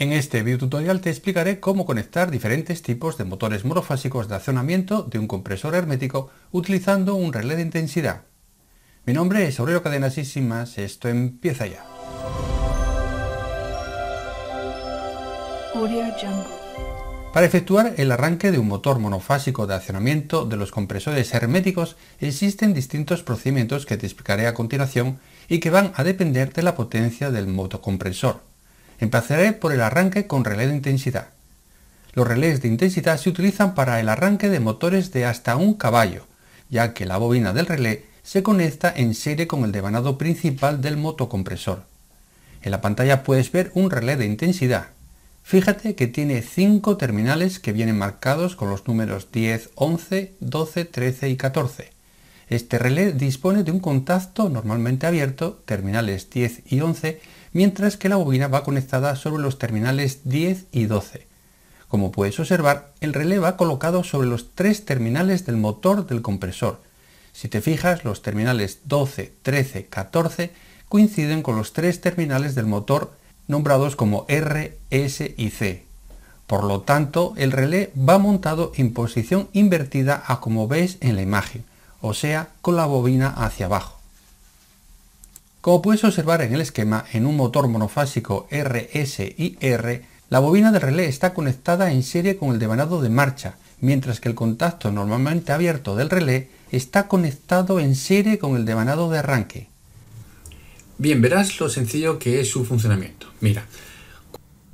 En este video tutorial te explicaré cómo conectar diferentes tipos de motores monofásicos de accionamiento de un compresor hermético utilizando un relé de intensidad. Mi nombre es Aurelio Cadenas y sin más, esto empieza ya. Para efectuar el arranque de un motor monofásico de accionamiento de los compresores herméticos existen distintos procedimientos que te explicaré a continuación y que van a depender de la potencia del motocompresor. Empezaré por el arranque con relé de intensidad. Los relés de intensidad se utilizan para el arranque de motores de hasta un caballo, ya que la bobina del relé se conecta en serie con el devanado principal del motocompresor. En la pantalla puedes ver un relé de intensidad. Fíjate que tiene 5 terminales que vienen marcados con los números 10, 11, 12, 13 y 14. Este relé dispone de un contacto normalmente abierto, terminales 10 y 11, mientras que la bobina va conectada sobre los terminales 10 y 12. Como puedes observar, el relé va colocado sobre los tres terminales del motor del compresor. Si te fijas, los terminales 12, 13, 14 coinciden con los tres terminales del motor nombrados como R, S y C. Por lo tanto, el relé va montado en posición invertida a como ves en la imagen o sea, con la bobina hacia abajo. Como puedes observar en el esquema, en un motor monofásico RSIR, la bobina del relé está conectada en serie con el devanado de marcha, mientras que el contacto normalmente abierto del relé está conectado en serie con el devanado de arranque. Bien, verás lo sencillo que es su funcionamiento. Mira,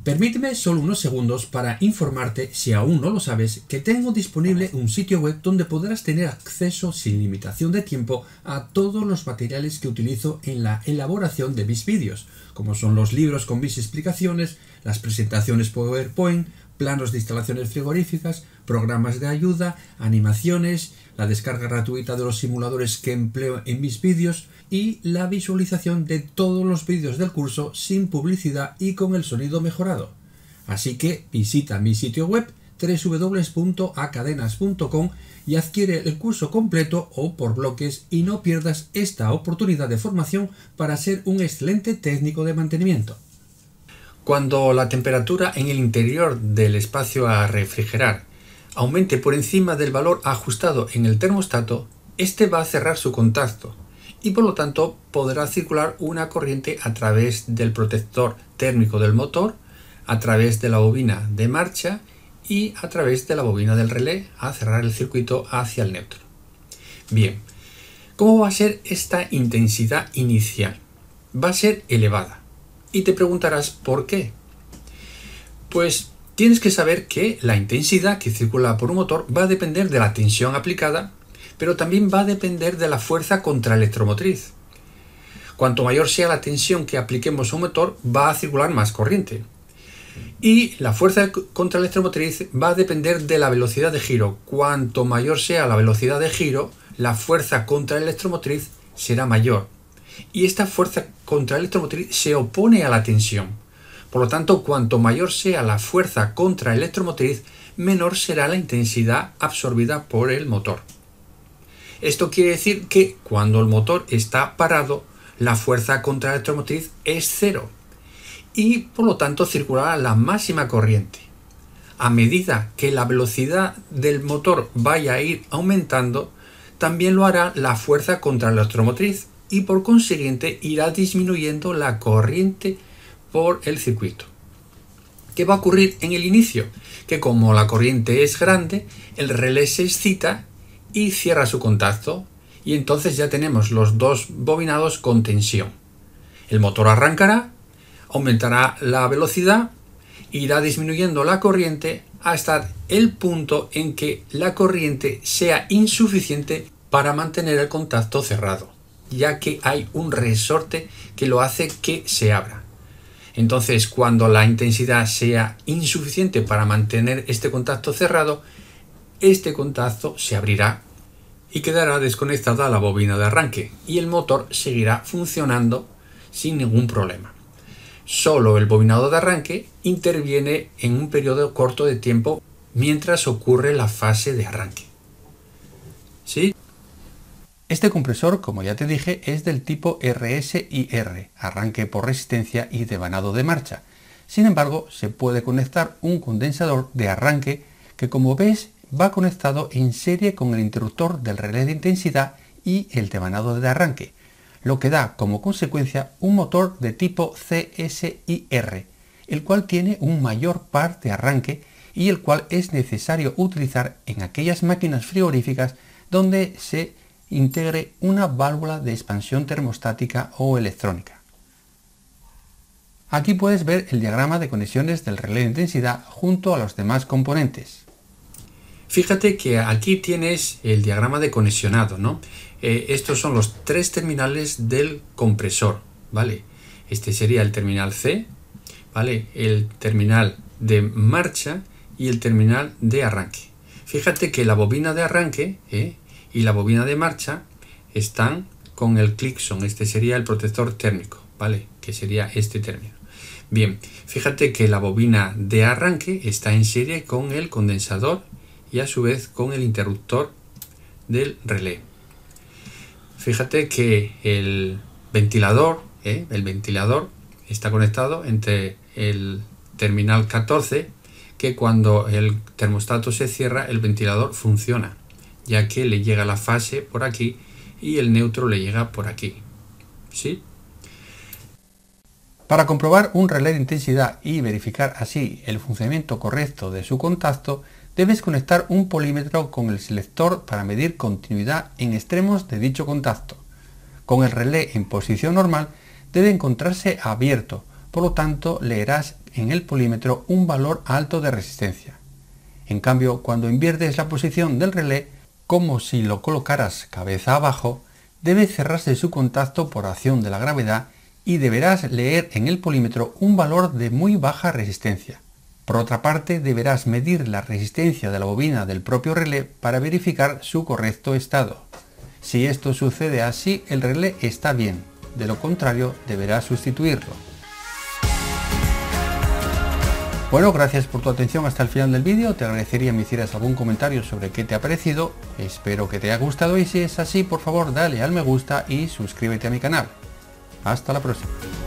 Permíteme solo unos segundos para informarte, si aún no lo sabes, que tengo disponible un sitio web donde podrás tener acceso sin limitación de tiempo a todos los materiales que utilizo en la elaboración de mis vídeos, como son los libros con mis explicaciones, las presentaciones PowerPoint, planos de instalaciones frigoríficas, programas de ayuda, animaciones, la descarga gratuita de los simuladores que empleo en mis vídeos y la visualización de todos los vídeos del curso sin publicidad y con el sonido mejorado. Así que visita mi sitio web www.acadenas.com y adquiere el curso completo o por bloques y no pierdas esta oportunidad de formación para ser un excelente técnico de mantenimiento. Cuando la temperatura en el interior del espacio a refrigerar aumente por encima del valor ajustado en el termostato, este va a cerrar su contacto y por lo tanto podrá circular una corriente a través del protector térmico del motor, a través de la bobina de marcha y a través de la bobina del relé a cerrar el circuito hacia el neutro. Bien, ¿cómo va a ser esta intensidad inicial? Va a ser elevada. Y te preguntarás por qué. Pues Tienes que saber que la intensidad que circula por un motor va a depender de la tensión aplicada, pero también va a depender de la fuerza contraelectromotriz. Cuanto mayor sea la tensión que apliquemos a un motor, va a circular más corriente. Y la fuerza contraelectromotriz va a depender de la velocidad de giro. Cuanto mayor sea la velocidad de giro, la fuerza contraelectromotriz será mayor. Y esta fuerza contraelectromotriz se opone a la tensión. Por lo tanto, cuanto mayor sea la fuerza contra electromotriz, menor será la intensidad absorbida por el motor. Esto quiere decir que cuando el motor está parado, la fuerza contra electromotriz es cero y por lo tanto circulará la máxima corriente. A medida que la velocidad del motor vaya a ir aumentando, también lo hará la fuerza contra electromotriz y por consiguiente irá disminuyendo la corriente por el circuito. ¿Qué va a ocurrir en el inicio? Que como la corriente es grande, el relé se excita y cierra su contacto y entonces ya tenemos los dos bobinados con tensión. El motor arrancará, aumentará la velocidad, irá disminuyendo la corriente hasta el punto en que la corriente sea insuficiente para mantener el contacto cerrado, ya que hay un resorte que lo hace que se abra. Entonces, cuando la intensidad sea insuficiente para mantener este contacto cerrado, este contacto se abrirá y quedará desconectada la bobina de arranque y el motor seguirá funcionando sin ningún problema. Solo el bobinado de arranque interviene en un periodo corto de tiempo mientras ocurre la fase de arranque. Este compresor, como ya te dije, es del tipo RSIR, arranque por resistencia y devanado de marcha. Sin embargo, se puede conectar un condensador de arranque que como ves va conectado en serie con el interruptor del relé de intensidad y el devanado de arranque, lo que da como consecuencia un motor de tipo CSIR, el cual tiene un mayor par de arranque y el cual es necesario utilizar en aquellas máquinas frigoríficas donde se integre una válvula de expansión termostática o electrónica. Aquí puedes ver el diagrama de conexiones del relé de intensidad junto a los demás componentes. Fíjate que aquí tienes el diagrama de conexionado, ¿no? Eh, estos son los tres terminales del compresor, ¿vale? Este sería el terminal C, ¿vale? El terminal de marcha y el terminal de arranque. Fíjate que la bobina de arranque, ¿eh? y la bobina de marcha están con el clickson, este sería el protector térmico, ¿vale? Que sería este término. Bien, fíjate que la bobina de arranque está en serie con el condensador y a su vez con el interruptor del relé. Fíjate que el ventilador, ¿eh? el ventilador está conectado entre el terminal 14 que cuando el termostato se cierra el ventilador funciona ya que le llega la fase por aquí y el neutro le llega por aquí. ¿Sí? Para comprobar un relé de intensidad y verificar así el funcionamiento correcto de su contacto, debes conectar un polímetro con el selector para medir continuidad en extremos de dicho contacto. Con el relé en posición normal debe encontrarse abierto, por lo tanto leerás en el polímetro un valor alto de resistencia. En cambio, cuando inviertes la posición del relé, como si lo colocaras cabeza abajo, debe cerrarse su contacto por acción de la gravedad y deberás leer en el polímetro un valor de muy baja resistencia. Por otra parte, deberás medir la resistencia de la bobina del propio relé para verificar su correcto estado. Si esto sucede así, el relé está bien, de lo contrario deberás sustituirlo. Bueno, gracias por tu atención hasta el final del vídeo. Te agradecería me hicieras algún comentario sobre qué te ha parecido. Espero que te haya gustado y si es así, por favor, dale al me gusta y suscríbete a mi canal. Hasta la próxima.